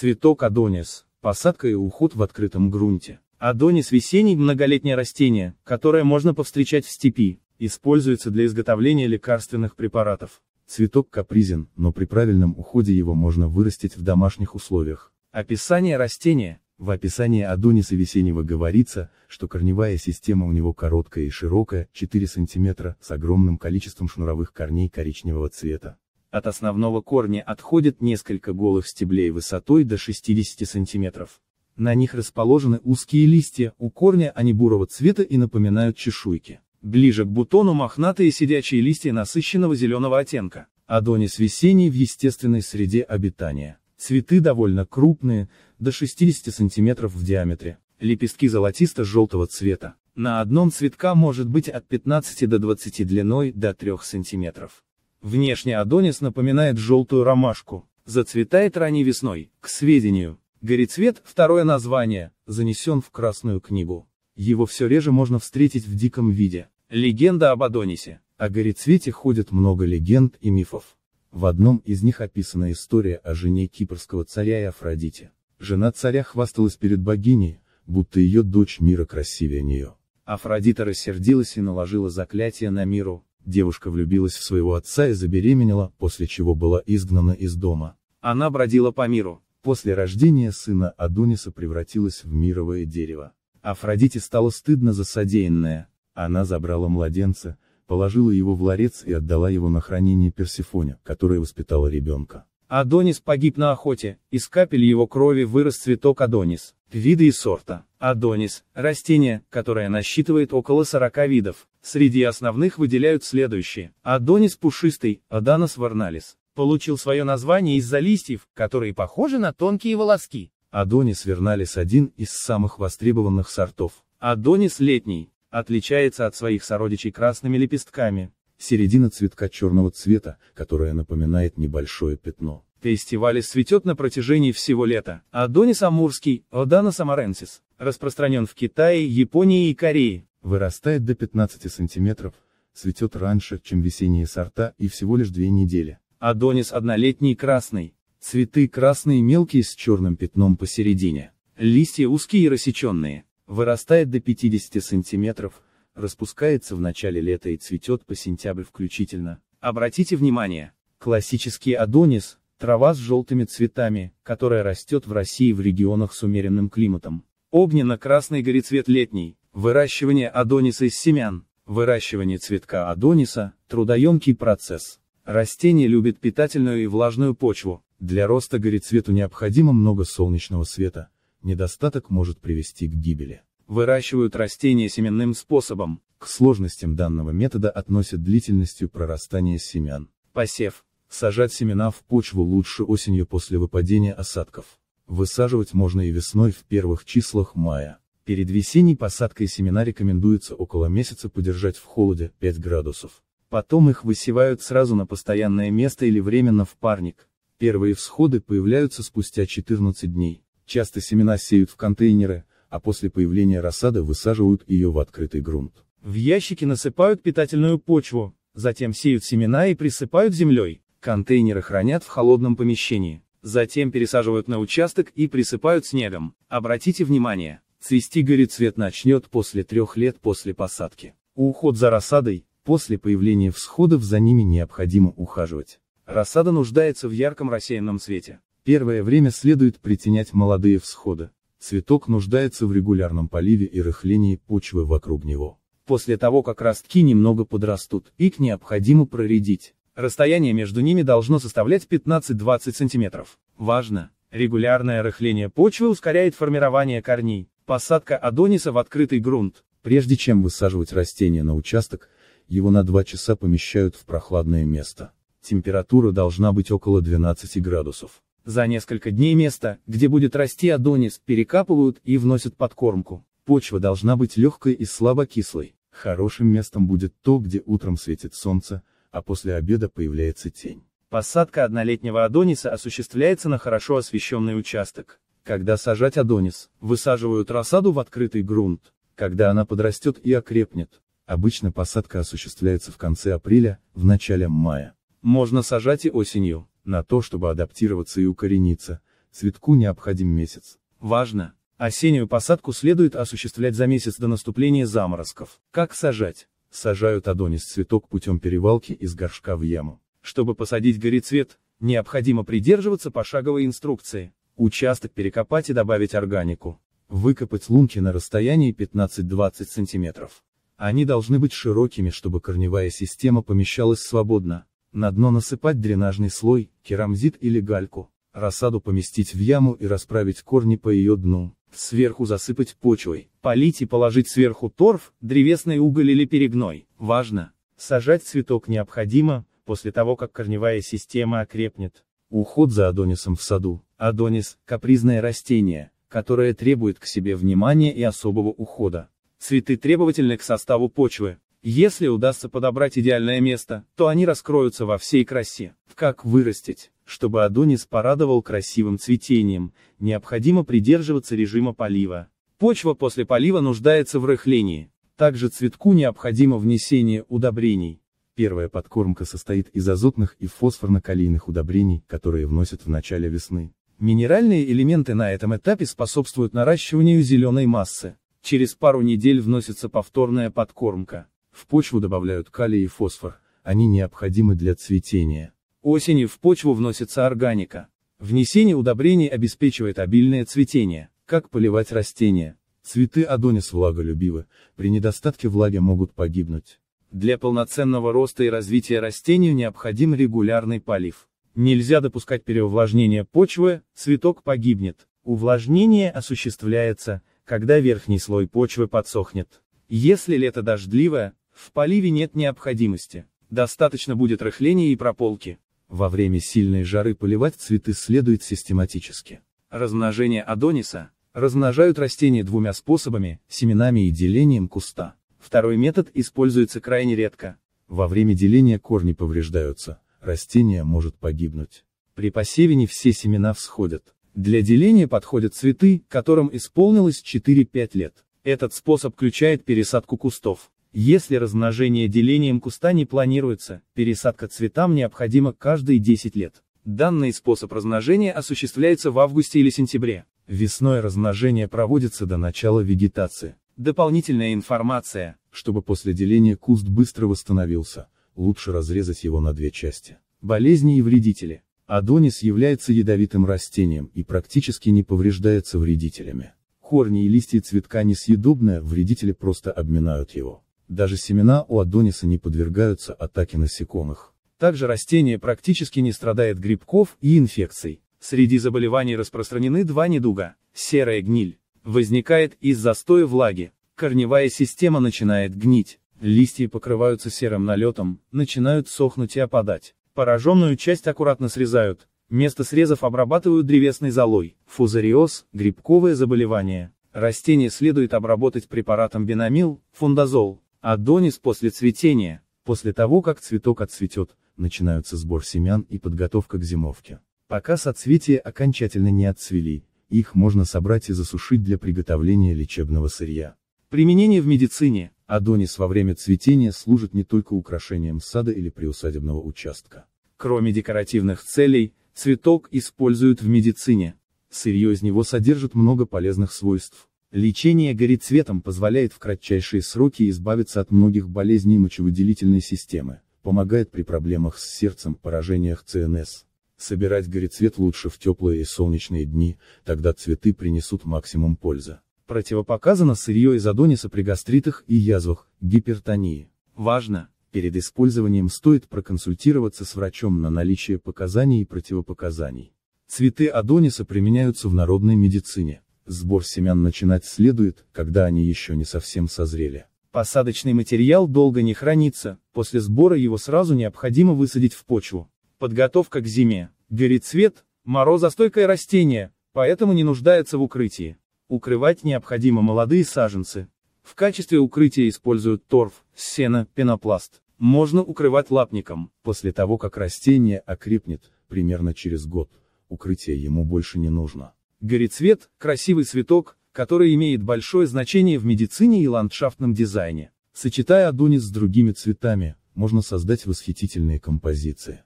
Цветок адонис. Посадка и уход в открытом грунте. Адонис весенний – многолетнее растение, которое можно повстречать в степи, используется для изготовления лекарственных препаратов. Цветок капризен, но при правильном уходе его можно вырастить в домашних условиях. Описание растения. В описании адониса весеннего говорится, что корневая система у него короткая и широкая, 4 см, с огромным количеством шнуровых корней коричневого цвета. От основного корня отходят несколько голых стеблей высотой до 60 сантиметров. На них расположены узкие листья, у корня они бурого цвета и напоминают чешуйки. Ближе к бутону мохнатые сидячие листья насыщенного зеленого оттенка. Адонис весенний в естественной среде обитания. Цветы довольно крупные, до 60 сантиметров в диаметре. Лепестки золотисто-желтого цвета. На одном цветка может быть от 15 до 20 длиной до 3 сантиметров. Внешне адонис напоминает желтую ромашку, зацветает ранней весной, к сведению. Горецвет, второе название, занесен в Красную книгу. Его все реже можно встретить в диком виде. Легенда об Адонисе. О горецвете ходит много легенд и мифов. В одном из них описана история о жене кипрского царя и Афродите. Жена царя хвасталась перед богиней, будто ее дочь мира красивее нее. Афродита рассердилась и наложила заклятие на миру, Девушка влюбилась в своего отца и забеременела, после чего была изгнана из дома. Она бродила по миру. После рождения сына Адониса превратилась в мировое дерево. Афродите стало стыдно за содеянное. Она забрала младенца, положила его в ларец и отдала его на хранение Персифоне, которая воспитала ребенка. Адонис погиб на охоте, из капель его крови вырос цветок Адонис. Виды и сорта. Адонис – растение, которое насчитывает около 40 видов. Среди основных выделяют следующие. Адонис пушистый, Аданос варналис. Получил свое название из-за листьев, которые похожи на тонкие волоски. Адонис верналис один из самых востребованных сортов. Адонис летний. Отличается от своих сородичей красными лепестками. Середина цветка черного цвета, которая напоминает небольшое пятно. Фестиваль цветет на протяжении всего лета. Адонис амурский, Оданос амаренсис, распространен в Китае, Японии и Корее. Вырастает до 15 сантиметров, цветет раньше, чем весенние сорта и всего лишь две недели. Адонис однолетний красный. Цветы красные мелкие с черным пятном посередине. Листья узкие и рассеченные. Вырастает до 50 сантиметров, распускается в начале лета и цветет по сентябрь включительно. Обратите внимание, классический адонис, Трава с желтыми цветами, которая растет в России в регионах с умеренным климатом. Огненно-красный горецвет летний, выращивание адониса из семян. Выращивание цветка адониса – трудоемкий процесс. Растение любит питательную и влажную почву. Для роста горецвету необходимо много солнечного света. Недостаток может привести к гибели. Выращивают растения семенным способом. К сложностям данного метода относят длительностью прорастания семян. Посев. Сажать семена в почву лучше осенью после выпадения осадков. Высаживать можно и весной в первых числах мая. Перед весенней посадкой семена рекомендуется около месяца подержать в холоде 5 градусов. Потом их высевают сразу на постоянное место или временно в парник. Первые всходы появляются спустя 14 дней. Часто семена сеют в контейнеры, а после появления рассады высаживают ее в открытый грунт. В ящики насыпают питательную почву, затем сеют семена и присыпают землей. Контейнеры хранят в холодном помещении, затем пересаживают на участок и присыпают снегом. Обратите внимание, цвести горецвет начнет после трех лет после посадки. Уход за рассадой, после появления всходов за ними необходимо ухаживать. Рассада нуждается в ярком рассеянном свете. Первое время следует притенять молодые всходы. Цветок нуждается в регулярном поливе и рыхлении почвы вокруг него. После того как ростки немного подрастут, их необходимо проредить. Расстояние между ними должно составлять 15-20 см. Важно! Регулярное рыхление почвы ускоряет формирование корней. Посадка адониса в открытый грунт. Прежде чем высаживать растение на участок, его на 2 часа помещают в прохладное место. Температура должна быть около 12 градусов. За несколько дней место, где будет расти адонис, перекапывают и вносят подкормку. Почва должна быть легкой и слабокислой. Хорошим местом будет то, где утром светит солнце, а после обеда появляется тень. Посадка однолетнего адониса осуществляется на хорошо освещенный участок. Когда сажать адонис, высаживают рассаду в открытый грунт, когда она подрастет и окрепнет. Обычно посадка осуществляется в конце апреля, в начале мая. Можно сажать и осенью. На то, чтобы адаптироваться и укорениться, цветку необходим месяц. Важно! Осеннюю посадку следует осуществлять за месяц до наступления заморозков. Как сажать? сажают адонис-цветок путем перевалки из горшка в яму. Чтобы посадить горецвет, необходимо придерживаться пошаговой инструкции. Участок перекопать и добавить органику. Выкопать лунки на расстоянии 15-20 см. Они должны быть широкими, чтобы корневая система помещалась свободно. На дно насыпать дренажный слой, керамзит или гальку. Рассаду поместить в яму и расправить корни по ее дну. Сверху засыпать почвой. Полить и положить сверху торф, древесный уголь или перегной. Важно. Сажать цветок необходимо, после того как корневая система окрепнет. Уход за адонисом в саду. Адонис – капризное растение, которое требует к себе внимания и особого ухода. Цветы требовательны к составу почвы. Если удастся подобрать идеальное место, то они раскроются во всей красе. Как вырастить? Чтобы Адонис порадовал красивым цветением, необходимо придерживаться режима полива. Почва после полива нуждается в рыхлении. Также цветку необходимо внесение удобрений. Первая подкормка состоит из азотных и фосфорно-калийных удобрений, которые вносят в начале весны. Минеральные элементы на этом этапе способствуют наращиванию зеленой массы. Через пару недель вносится повторная подкормка. В почву добавляют калий и фосфор, они необходимы для цветения. Осенью в почву вносится органика. Внесение удобрений обеспечивает обильное цветение. Как поливать растения? Цветы адонис влаголюбивы, при недостатке влаги могут погибнуть. Для полноценного роста и развития растению необходим регулярный полив. Нельзя допускать переувлажнения почвы, цветок погибнет. Увлажнение осуществляется, когда верхний слой почвы подсохнет. Если лето дождливое, в поливе нет необходимости. Достаточно будет рыхления и прополки. Во время сильной жары поливать цветы следует систематически. Размножение адониса. Размножают растения двумя способами, семенами и делением куста. Второй метод используется крайне редко. Во время деления корни повреждаются, растение может погибнуть. При посеве не все семена всходят. Для деления подходят цветы, которым исполнилось 4-5 лет. Этот способ включает пересадку кустов. Если размножение делением куста не планируется, пересадка цветам необходима каждые 10 лет. Данный способ размножения осуществляется в августе или сентябре. Весной размножение проводится до начала вегетации. Дополнительная информация. Чтобы после деления куст быстро восстановился, лучше разрезать его на две части. Болезни и вредители. Адонис является ядовитым растением и практически не повреждается вредителями. Корни и листья цветка несъедобны, вредители просто обминают его даже семена у адониса не подвергаются атаке насекомых. Также растение практически не страдает грибков и инфекций. Среди заболеваний распространены два недуга. Серая гниль. Возникает из за стоя влаги. Корневая система начинает гнить. Листья покрываются серым налетом, начинают сохнуть и опадать. Пораженную часть аккуратно срезают. Место срезов обрабатывают древесной золой. Фузариоз – грибковое заболевание. Растение следует обработать препаратом бенамил, фундазол, Адонис после цветения, после того как цветок отцветет, начинаются сбор семян и подготовка к зимовке. Пока соцветия окончательно не отцвели, их можно собрать и засушить для приготовления лечебного сырья. Применение в медицине. Адонис во время цветения служит не только украшением сада или приусадебного участка. Кроме декоративных целей, цветок используют в медицине. Сырье из него содержит много полезных свойств, Лечение горецветом позволяет в кратчайшие сроки избавиться от многих болезней мочевыделительной системы, помогает при проблемах с сердцем, поражениях ЦНС. Собирать горецвет лучше в теплые и солнечные дни, тогда цветы принесут максимум пользы. Противопоказано сырье из адониса при гастритах и язвах, гипертонии. Важно, перед использованием стоит проконсультироваться с врачом на наличие показаний и противопоказаний. Цветы адониса применяются в народной медицине. Сбор семян начинать следует, когда они еще не совсем созрели. Посадочный материал долго не хранится, после сбора его сразу необходимо высадить в почву. Подготовка к зиме. Берецвет – морозостойкое растение, поэтому не нуждается в укрытии. Укрывать необходимо молодые саженцы. В качестве укрытия используют торф, сено, пенопласт. Можно укрывать лапником. После того, как растение окрепнет, примерно через год, укрытие ему больше не нужно. Горецвет – красивый цветок, который имеет большое значение в медицине и ландшафтном дизайне. Сочетая адунис с другими цветами, можно создать восхитительные композиции.